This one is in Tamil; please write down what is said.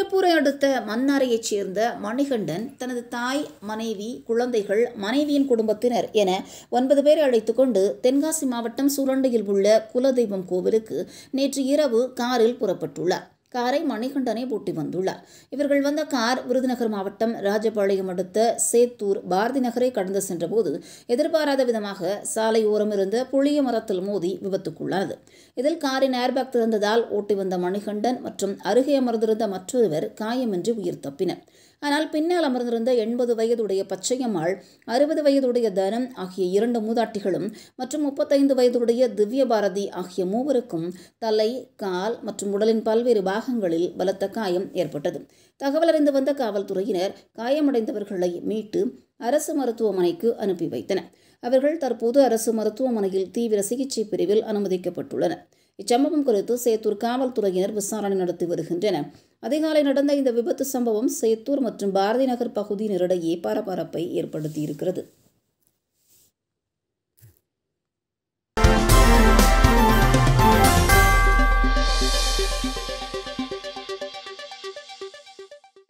திருப்பூரை அடுத்த மன்னாரையைச் சேர்ந்த மணிகண்டன் தனது தாய் மனைவி குழந்தைகள் மனைவியின் குடும்பத்தினர் என ஒன்பது பேரை அழைத்துக்கொண்டு தென்காசி மாவட்டம் சுரண்டையில் உள்ள குலதெய்வம் கோவிலுக்கு நேற்று இரவு காரில் புறப்பட்டுள்ளார் காரை மணிகண்டனை பூட்டி வந்துள்ளார் இவர்கள் வந்த கார் விருதுநகர் மாவட்டம் ராஜபாளையம் அடுத்த சேத்தூர் பாரதி நகரை கடந்து சென்றபோது எதிர்பாராத விதமாக சாலை இருந்த புளிய மரத்தில் மோதி விபத்துக்குள்ளானது இதில் காரின் ஏர்பேக் திறந்ததால் ஓட்டி வந்த மணிகண்டன் மற்றும் அருகே அமர்ந்திருந்த மற்றொருவர் காயமின்றி உயிர் தப்பினர் ஆனால் பின்னால் அமர்ந்திருந்த எண்பது வயதுடைய பச்சையம்மாள் அறுபது வயதுடைய தனம் ஆகிய இரண்டு மூதாட்டிகளும் மற்றும் முப்பத்தைந்து வயதுடைய திவ்ய பாரதி ஆகிய மூவருக்கும் தலை கால் மற்றும் உடலின் பல்வேறு பாகங்களில் பலத்த காயம் ஏற்பட்டது தகவலறிந்து வந்த காவல்துறையினர் காயமடைந்தவர்களை மீட்டு அரசு மருத்துவமனைக்கு அனுப்பி வைத்தனர் அவர்கள் தற்போது அரசு மருத்துவமனையில் தீவிர சிகிச்சை பிரிவில் அனுமதிக்கப்பட்டுள்ளனர் இச்சம்பவம் குறித்து சேத்தூர் காவல்துறையினர் விசாரணை நடத்தி வருகின்றனர் அதிகாலை நடந்த இந்த விபத்து சம்பவம் சேத்தூர் மற்றும் பாரதி நகர் பகுதியினரிடையே பரபரப்பை ஏற்படுத்தியிருக்கிறது